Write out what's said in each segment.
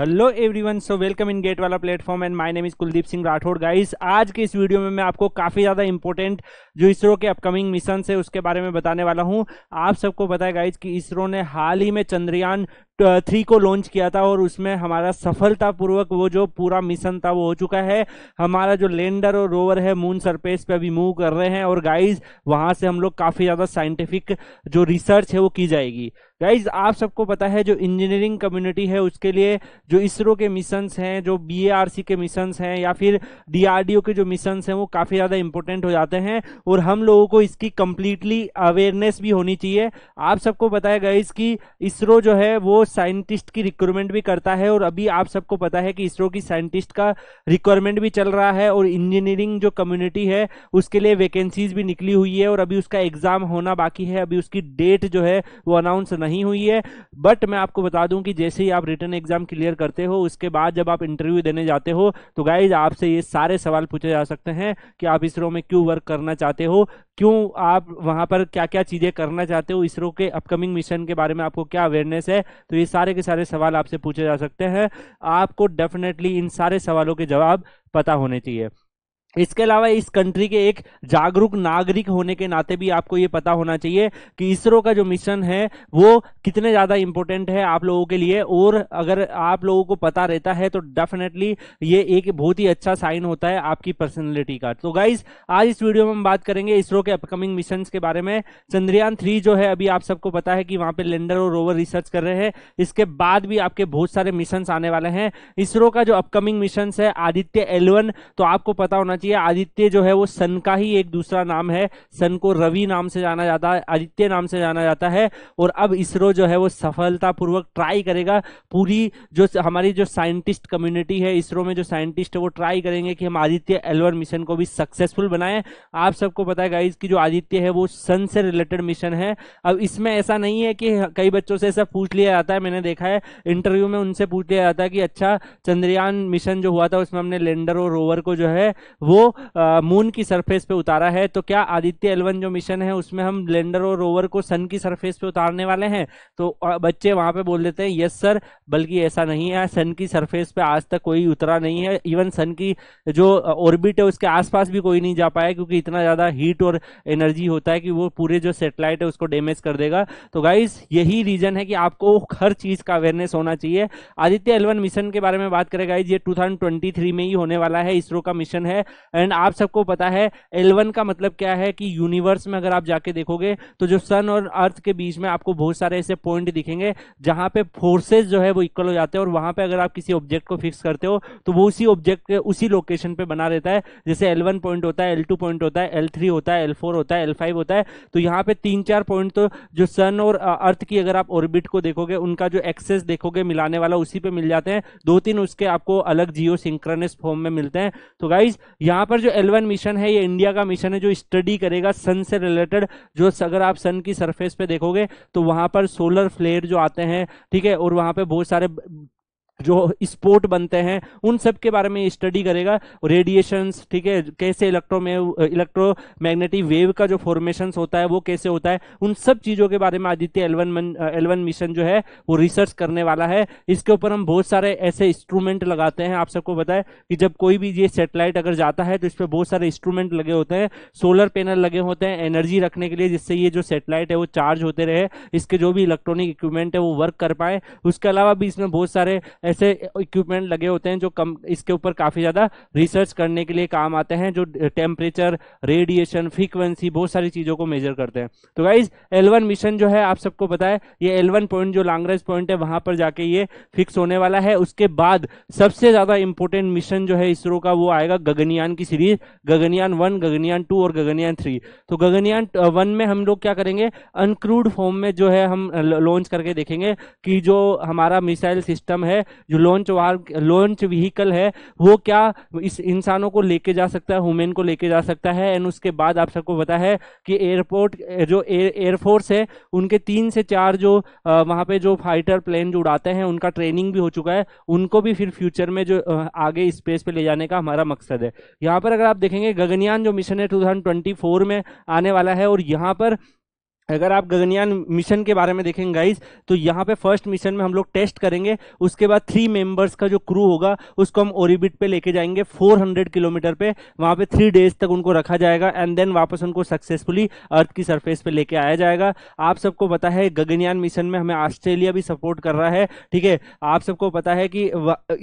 hello everyone so welcome in GATE Wallah platform and my name is Kuldeep Singh Rathore guys आज के इस video में मैं आपको काफ़ी ज़्यादा इंपॉर्टेंट जो इसरो के अपकमिंग मिशन है उसके बारे में बताने वाला हूं आप सबको बताया गाइस कि इसरो ने हाल ही में चंद्रयान थ्री को लॉन्च किया था और उसमें हमारा सफलतापूर्वक वो जो पूरा मिशन था वो हो चुका है हमारा जो लैंडर और रोवर है मून सरफेस पे अभी मूव कर रहे हैं और गाइज वहां से हम लोग काफी ज्यादा साइंटिफिक जो रिसर्च है वो की जाएगी गाइज आप सबको पता है जो इंजीनियरिंग कम्युनिटी है उसके लिए जो इसरो के मिशंस हैं जो बीएआरसी के मिशंस हैं या फिर डीआरडीओ के जो मिशंस हैं वो काफ़ी ज़्यादा इंपॉर्टेंट हो जाते हैं और हम लोगों को इसकी कम्प्लीटली अवेयरनेस भी होनी चाहिए आप सबको पता है गाइज कि इसरो जो है वो साइंटिस्ट की रिक्रूटमेंट भी करता है और अभी आप सबको पता है कि इसरो की साइंटिस्ट का रिक्वायरमेंट भी चल रहा है और इंजीनियरिंग जो कम्युनिटी है उसके लिए वैकेंसीज भी निकली हुई है और अभी उसका एग्जाम होना बाकी है अभी उसकी डेट जो है वो अनाउंस नहीं हुई है बट मैं आपको बता दूं कि जैसे ही आप रिटर्न एग्जाम क्लियर करते हो उसके बाद जब आप इंटरव्यू देने जाते हो तो गाइज आपसे ये सारे सवाल पूछे जा सकते हैं कि आप इसरो में क्यों वर्क करना चाहते हो क्यों आप वहां पर क्या क्या चीजें करना चाहते हो इसरो के अपकमिंग मिशन के बारे में आपको क्या अवेयरनेस है तो तो ये सारे के सारे सवाल आपसे पूछे जा सकते हैं आपको डेफिनेटली इन सारे सवालों के जवाब पता होने चाहिए इसके अलावा इस कंट्री के एक जागरूक नागरिक होने के नाते भी आपको ये पता होना चाहिए कि इसरो का जो मिशन है वो कितने ज़्यादा इंपॉर्टेंट है आप लोगों के लिए और अगर आप लोगों को पता रहता है तो डेफिनेटली ये एक बहुत ही अच्छा साइन होता है आपकी पर्सनैलिटी का तो गाइज आज इस वीडियो में हम बात करेंगे इसरो के अपकमिंग मिशन के बारे में चंद्रयान थ्री जो है अभी आप सबको पता है कि वहाँ पर लैंडर और रोवर रिसर्च कर रहे हैं इसके बाद भी आपके बहुत सारे मिशन आने वाले हैं इसरो का जो अपकमिंग मिशन है आदित्य एलवन तो आपको पता होना चाहिए देखिए आदित्य जो है वो सन का ही एक दूसरा नाम है सन को रवि नाम से जाना जाता है आदित्य नाम से जाना जाता है और अब इसरो जो है वो सफलतापूर्वक ट्राई करेगा पूरी जो हमारी जो साइंटिस्ट कम्युनिटी है इसरो में जो साइंटिस्ट है वो ट्राई करेंगे कि हम आदित्य एलवर मिशन को भी सक्सेसफुल बनाएं आप सबको पता है गाइज की जो आदित्य है वो सन से रिलेटेड मिशन है अब इसमें ऐसा नहीं है कि कई बच्चों से ऐसा पूछ लिया जाता है मैंने देखा है इंटरव्यू में उनसे पूछ लिया जाता है कि अच्छा चंद्रयान मिशन जो हुआ था उसमें हमने लैंडर और रोवर को जो है वो मून की सरफेस पे उतारा है तो क्या आदित्य एलवन जो मिशन है उसमें हम लैंडर और रोवर को सन की सरफेस पे उतारने वाले हैं तो बच्चे वहां पे बोल देते हैं यस सर बल्कि ऐसा नहीं है सन की सरफेस पे आज तक कोई उतरा नहीं है इवन सन की जो ऑर्बिट है उसके आसपास भी कोई नहीं जा पाया क्योंकि इतना ज्यादा हीट और एनर्जी होता है कि वो पूरे जो सेटेलाइट है उसको डैमेज कर देगा तो गाइज यही रीजन है कि आपको हर चीज का अवेयरनेस होना चाहिए आदित्य एलवन मिशन के बारे में बात करें गाइज ये टू में ही होने वाला है इसरो का मिशन है एंड आप सबको पता है एल का मतलब क्या है कि यूनिवर्स में अगर आप जाके देखोगे तो जो सन और अर्थ के बीच में आपको बहुत सारे ऐसे पॉइंट दिखेंगे जहां पे फोर्सेज जो है वो इक्वल हो जाते हैं और वहां पे अगर आप किसी ऑब्जेक्ट को फिक्स करते हो तो वो उसी ऑब्जेक्ट के उसी लोकेशन पे बना रहता है जैसे एल वन पॉइंट होता है एल टू पॉइंट होता है एल थ्री होता है एल फोर होता है एल फाइव होता है तो यहाँ पे तीन चार पॉइंट तो जो सन और अर्थ की अगर आप ऑर्बिट को देखोगे उनका जो एक्सेस देखोगे मिलाने वाला उसी पे मिल जाते हैं दो तीन उसके आपको अलग जियो सिंक्रनस फॉर्म में मिलते हैं तो गाइज यहाँ पर जो एलवन मिशन है ये इंडिया का मिशन है जो स्टडी करेगा सन से रिलेटेड जो अगर आप सन की सरफेस पे देखोगे तो वहां पर सोलर फ्लेयर जो आते हैं ठीक है और वहां पे बहुत सारे जो स्पोर्ट बनते हैं उन सब के बारे में स्टडी करेगा रेडिएशंस ठीक है कैसे इलेक्ट्रो इलेक्ट्रोमैग्नेटिक वेव का जो फॉर्मेशन होता है वो कैसे होता है उन सब चीज़ों के बारे में आदित्य एलवन एलवन मिशन जो है वो रिसर्च करने वाला है इसके ऊपर हम बहुत सारे ऐसे इंस्ट्रूमेंट लगाते हैं आप सबको बताए कि जब कोई भी ये सेटेलाइट अगर जाता है तो इस पर बहुत सारे इंस्ट्रूमेंट लगे होते हैं सोलर पैनल लगे होते हैं एनर्जी रखने के लिए जिससे ये जो सेटेलाइट है वो चार्ज होते रहे इसके जो भी इलेक्ट्रॉनिक इक्विपमेंट है वो वर्क कर पाए उसके अलावा भी इसमें बहुत सारे ऐसे इक्विपमेंट लगे होते हैं जो कम इसके ऊपर काफी ज्यादा रिसर्च करने के लिए काम आते हैं जो टेम्परेचर रेडिएशन फ्रीक्वेंसी बहुत सारी चीजों को मेजर करते हैं तो गाइज एलवन मिशन जो है आप सबको है ये एलवन पॉइंट जो लांगरेज पॉइंट है वहाँ पर जाके ये फिक्स होने वाला है उसके बाद सबसे ज्यादा इंपॉर्टेंट मिशन जो है इसरो का वो आएगा गगनयान की series Gaganyaan one Gaganyaan two और गगनयान थ्री तो गगनयान वन में हम लोग क्या करेंगे अनक्रूड फॉर्म में जो है हम लॉन्च करके देखेंगे कि जो हमारा मिसाइल सिस्टम है जो लॉन्च वार लॉन्च व्हीकल है वो क्या इस इंसानों को लेके जा सकता है वुमेन को लेके जा सकता है एंड उसके बाद आप सबको पता है कि एयरपोर्ट जो एयरफोर्स है उनके तीन से चार जो वहाँ पे जो फाइटर प्लेन जो उड़ाते हैं उनका ट्रेनिंग भी हो चुका है उनको भी फिर फ्यूचर में जो आगे स्पेस पे ले जाने का हमारा मकसद है यहाँ पर अगर आप देखेंगे गगनयान जो मिशन है टू में आने वाला है और यहाँ पर अगर आप गगनयान मिशन के बारे में देखेंगे गाइस तो यहाँ पे फर्स्ट मिशन में हम लोग टेस्ट करेंगे उसके बाद थ्री मेंबर्स का जो क्रू होगा उसको हम ओरिबिट पे लेके जाएंगे 400 किलोमीटर पे वहाँ पे थ्री डेज तक उनको रखा जाएगा एंड देन वापस उनको सक्सेसफुली अर्थ की सरफेस पे लेके आया जाएगा आप सबको पता है गगनयान मिशन में हमें ऑस्ट्रेलिया भी सपोर्ट कर रहा है ठीक है आप सबको पता है कि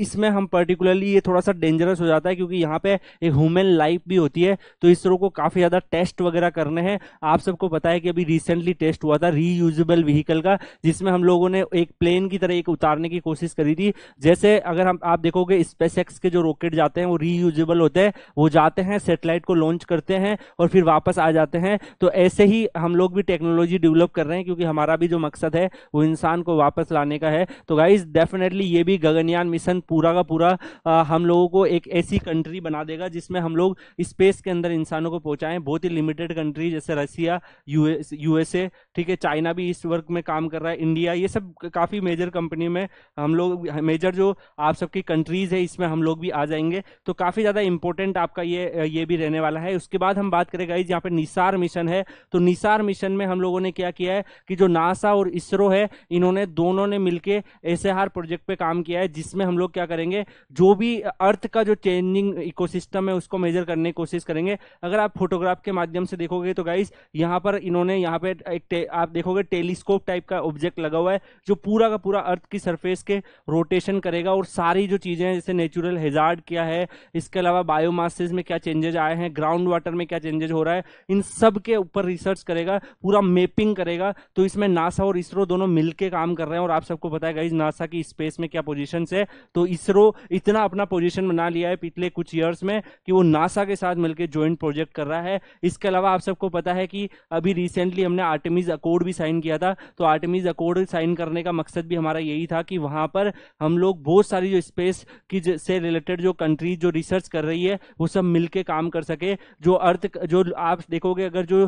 इसमें हम पर्टिकुलरली ये थोड़ा सा डेंजरस हो जाता है क्योंकि यहाँ पे एक ह्यूमन लाइफ भी होती है तो इसरो को काफ़ी ज़्यादा टेस्ट वगैरह करने हैं आप सबको पता है कि अभी रिसेंट रिसेंटली टेस्ट हुआ था रीयूजल व्हीकल का जिसमें हम लोगों ने एक प्लेन की तरह एक उतारने की कोशिश करी थी जैसे अगर हम आप देखोगे स्पेस के जो रॉकेट जाते हैं वो रीयूजेबल होते हैं वो जाते हैं सेटेलाइट को लॉन्च करते हैं और फिर वापस आ जाते हैं तो ऐसे ही हम लोग भी टेक्नोलॉजी डेवलप कर रहे हैं क्योंकि हमारा भी जो मकसद है वो इंसान को वापस लाने का है तो गाइज डेफिनेटली ये भी गगनयान मिशन पूरा का पूरा आ, हम लोगों को एक ऐसी कंट्री बना देगा जिसमें हम लोग स्पेस के अंदर इंसानों को पहुंचाएं बहुत ही लिमिटेड कंट्री जैसे रसिया यूएस यूएस यूएसए ठीक है चाइना भी इस वर्क में काम कर रहा है इंडिया ये सब काफ़ी मेजर कंपनी में हम लोग मेजर जो आप सबकी कंट्रीज है इसमें हम लोग भी आ जाएंगे तो काफ़ी ज़्यादा इंपॉर्टेंट आपका ये ये भी रहने वाला है उसके बाद हम बात करें गाइज यहाँ पर निसार मिशन है तो निसार मिशन में हम लोगों ने क्या किया है कि जो नासा और इसरो है इन्होंने दोनों ने मिलकर एस प्रोजेक्ट पे काम किया है जिसमें हम लोग क्या करेंगे जो भी अर्थ का जो चेंजिंग इकोसिस्टम है उसको मेजर करने की कोशिश करेंगे अगर आप फोटोग्राफ के माध्यम से देखोगे तो गाइज यहाँ पर इन्होंने यहाँ पे एक आप देखोगे टेलीस्कोप टाइप का ऑब्जेक्ट लगा हुआ है जो पूरा का पूरा अर्थ की सरफेस के रोटेशन करेगा और सारी जो चीज़ें हैं जैसे नेचुरल हेजार्ड क्या है इसके अलावा बायोमासेज में क्या चेंजेज आए हैं ग्राउंड वाटर में क्या चेंजेज हो रहा है इन सब के ऊपर रिसर्च करेगा पूरा मैपिंग करेगा तो इसमें नासा और इसरो दोनों मिलकर काम कर रहे हैं और आप सबको बताया है नासा की स्पेस में क्या पोजिशन है तो इसरो इतना अपना पोजिशन बना लिया है पिछले कुछ ईयर्स में कि वो नासा के साथ मिलकर ज्वाइंट प्रोजेक्ट कर रहा है इसके अलावा आप सबको पता है कि अभी रिसेंटली हमने आर्टिमीज अकोड भी साइन किया था तो आर्टिमीज अकोड साइन करने का मकसद भी हमारा यही था कि वहाँ पर हम लोग बहुत सारी जो स्पेस की से रिलेटेड जो कंट्रीज जो रिसर्च कर रही है वो सब मिल काम कर सके जो अर्थ जो आप देखोगे अगर जो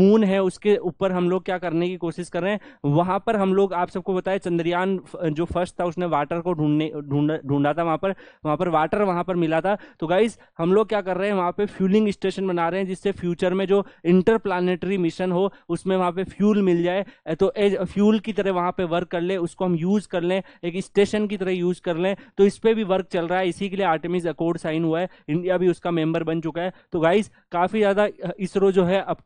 मून है उसके ऊपर हम लोग क्या करने की कोशिश कर रहे हैं वहाँ पर हम लोग आप सबको बताए चंद्रयान जो फर्स्ट था उसने वाटर को ढूंढने ढूंढा था वहाँ पर वहाँ पर वाटर वहाँ पर मिला था तो गाइज हम लोग क्या कर रहे हैं वहाँ पे फ्यूलिंग स्टेशन बना रहे हैं जिससे फ्यूचर में जो इंटर मिशन हो उसमें उसमें वहाँ पे फ्यूल मिल जाए तो एज फ्यूल की तरह वहाँ पे वर्क कर ले उसको हम यूज़ कर लें एक स्टेशन की तरह यूज़ कर लें तो इस पर भी वर्क चल रहा है इसी के लिए आर्टिमिस अकॉर्ड साइन हुआ है इंडिया भी उसका मेम्बर बन चुका है तो गाइज काफ़ी ज़्यादा इसरो जो है अब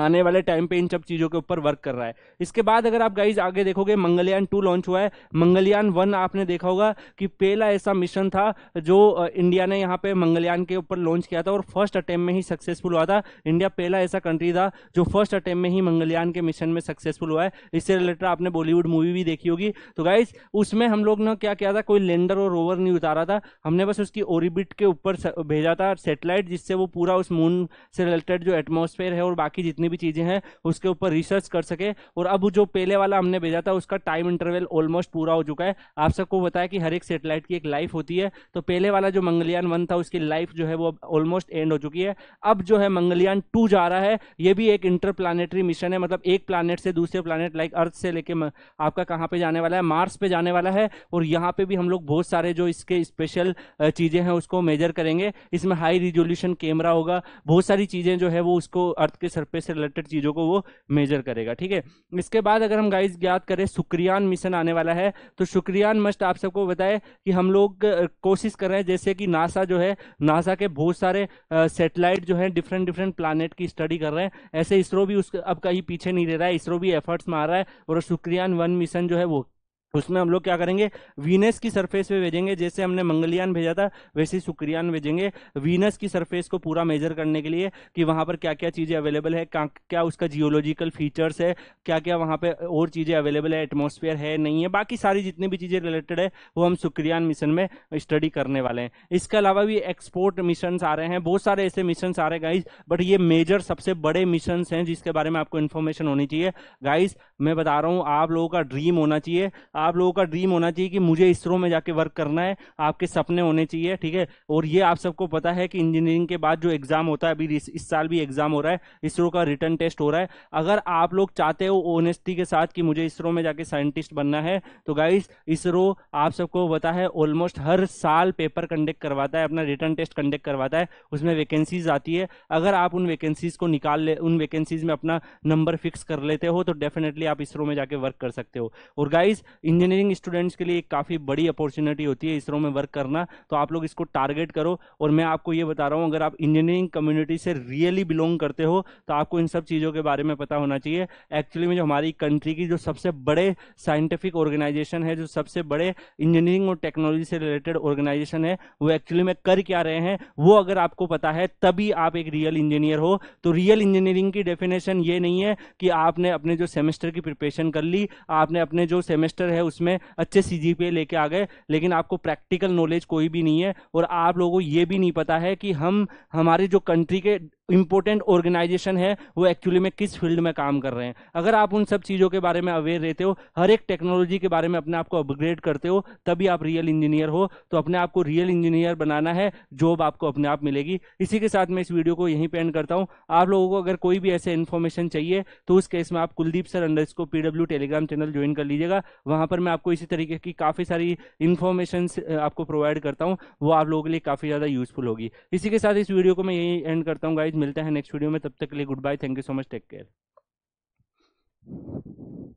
आने वाले टाइम पे इन सब चीज़ों के ऊपर वर्क कर रहा है इसके बाद अगर आप गाइज आगे देखोगे मंगलयान टू लॉन्च हुआ है मंगलयान वन आपने देखा होगा कि पहला ऐसा मिशन था जो इंडिया ने यहाँ पे मंगलयान के ऊपर लॉन्च किया था और फर्स्ट अटैम्प में ही सक्सेसफुल हुआ था इंडिया पहला ऐसा कंट्री था जो फर्स्ट अटैम्प में ही मंगलयान के मिशन में सक्सेसफुल हुआ है इससे रिलेटेड आपने बॉलीवुड मूवी भी देखी होगी तो गाइज उसमें हम लोग ने क्या किया था कोई लैंडर और रोवर नहीं उतारा था हमने बस उसकी ओरिबिट के ऊपर भेजा था सेटेलाइट जिससे वो पूरा उस मून से रिलेटेड जो एटमोसफेयर है और बाकी जितनी जितनी भी चीज़ें हैं उसके ऊपर रिसर्च कर सके और अब जो पहले वाला हमने भेजा था उसका टाइम इंटरवल ऑलमोस्ट पूरा हो चुका है आप सबको बताया कि हर एक सेटेलाइट की एक लाइफ होती है तो पहले वाला जो मंगलयान वन था उसकी लाइफ जो है वो ऑलमोस्ट एंड हो चुकी है अब जो है मंगलयान टू जा रहा है ये भी एक इंटरप्लानिटरी मिशन है मतलब एक प्लानट से दूसरे प्लानट लाइक अर्थ से लेके आपका कहाँ पे जाने वाला है मार्स पे जाने वाला है और यहाँ पे भी हम लोग बहुत सारे जो इसके स्पेशल चीज़ें हैं उसको मेजर करेंगे इसमें हाई रिजोल्यूशन कैमरा होगा बहुत सारी चीज़ें जो है वो उसको अर्थ के सरफेस से रिलेटेड चीज़ों को वो मेजर करेगा ठीक है इसके बाद अगर हम गाइज याद करें शुक्रियान मिशन आने वाला है तो शुक्रियान मस्ट आप सबको बताए कि हम लोग कोशिश कर रहे हैं जैसे कि नासा जो है नासा के बहुत सारे सेटेलाइट जो है डिफरेंट डिफरेंट प्लानट की स्टडी कर रहे हैं ऐसे इसरो भी उस अब कहीं पीछे नहीं रह रहा है इसरो भी एफर्ट्स मार रहा है और शुक्रियान वन मिशन जो है वो उसमें हम लोग क्या करेंगे वीनस की सरफेस पे भेजेंगे जैसे हमने मंगलयान भेजा था वैसे ही शुक्रियान भेजेंगे वीनस की सरफेस को पूरा मेजर करने के लिए कि वहाँ पर क्या क्या चीज़ें अवेलेबल है क्या क्या उसका जियोलॉजिकल फीचर्स है क्या क्या वहाँ पे और चीज़ें अवेलेबल है एटमोसफियर है नहीं है बाकी सारी जितनी भी चीज़ें रिलेटेड है वो हम शुक्रियान मिशन में स्टडी करने वाले हैं इसके अलावा भी एक्सपोर्ट मिशन आ रहे हैं बहुत सारे ऐसे मिशन आ रहे हैं गाइज बट ये मेजर सबसे बड़े मिशन हैं जिसके बारे में आपको इन्फॉर्मेशन होनी चाहिए गाइज मैं बता रहा हूँ आप लोगों का ड्रीम होना चाहिए आप लोगों का ड्रीम होना चाहिए कि मुझे इसरो में जाके वर्क करना है आपके सपने होने चाहिए ठीक है और ये आप सबको पता है कि इंजीनियरिंग के बाद जो एग्ज़ाम होता है अभी इस साल भी एग्ज़ाम हो रहा है इसरो का रिटर्न टेस्ट हो रहा है अगर आप लोग चाहते हो ओनेस्टी के साथ कि मुझे इसरो में जाके साइंटिस्ट बनना है तो गाइज इसरो आप सबको पता है ऑलमोस्ट हर साल पेपर कंडक्ट करवाता है अपना रिटर्न टेस्ट कंडक्ट करवाता है उसमें वैकेंसीज आती है अगर आप उन वैकेंसीज को निकाल ले उन वैकेंसीज में अपना नंबर फिक्स कर लेते हो तो डेफिनेटली आप इसरो में जाके वर्क कर सकते हो और गाइस इंजीनियरिंग स्टूडेंट्स के लिए एक काफ़ी बड़ी अपॉर्चुनिटी होती है इसरो में वर्क करना तो आप लोग इसको टारगेट करो और मैं आपको ये बता रहा हूँ अगर आप इंजीनियरिंग कम्युनिटी से रियली बिलोंग करते हो तो आपको इन सब चीज़ों के बारे में पता होना चाहिए एक्चुअली में जो हमारी कंट्री की जो सबसे बड़े साइंटिफिक ऑर्गेनाइजेशन है जो सबसे बड़े इंजीनियरिंग और टेक्नोलॉजी से रिलेटेड ऑर्गेनाइजेशन है वो एक्चुअली में कर क्या रहे हैं वो अगर आपको पता है तभी आप एक रियल इंजीनियर हो तो रियल इंजीनियरिंग की डेफिनेशन ये नहीं है कि आपने अपने जो सेमेस्टर की की प्रिपरेशन कर ली आपने अपने जो सेमेस्टर है उसमें अच्छे सी जी लेके आ गए लेकिन आपको प्रैक्टिकल नॉलेज कोई भी नहीं है और आप लोगों को ये भी नहीं पता है कि हम हमारे जो कंट्री के इंपॉर्टेंट ऑर्गेनाइजेशन है वो एक्चुअली में किस फील्ड में काम कर रहे हैं अगर आप उन सब चीज़ों के बारे में अवेयर रहते हो हर एक टेक्नोलॉजी के बारे में अपने आप को अपग्रेड करते हो तभी आप रियल इंजीनियर हो तो अपने आप को रियल इंजीनियर बनाना है जॉब आपको अपने आप मिलेगी इसी के साथ मैं इस वीडियो को यहीं पर एंड करता हूँ आप लोगों को अगर कोई भी ऐसे इन्फॉर्मेशन चाहिए तो उस केस में आप कुलदीप सर अंडर इसको पीडब्ल्यू टेलीग्राम चैनल ज्वाइन कर लीजिएगा वहाँ पर मैं आपको इसी तरीके की काफ़ी सारी इन्फॉर्मेशन आपको प्रोवाइड करता हूँ वो आप लोगों के लिए काफ़ी ज़्यादा यूजफुल होगी इसी के साथ इस वीडियो को मैं यहीं एंड करता हूँ गाइज मिलते हैं नेक्स्ट वीडियो में तब तक के लिए good bye thank you so much take care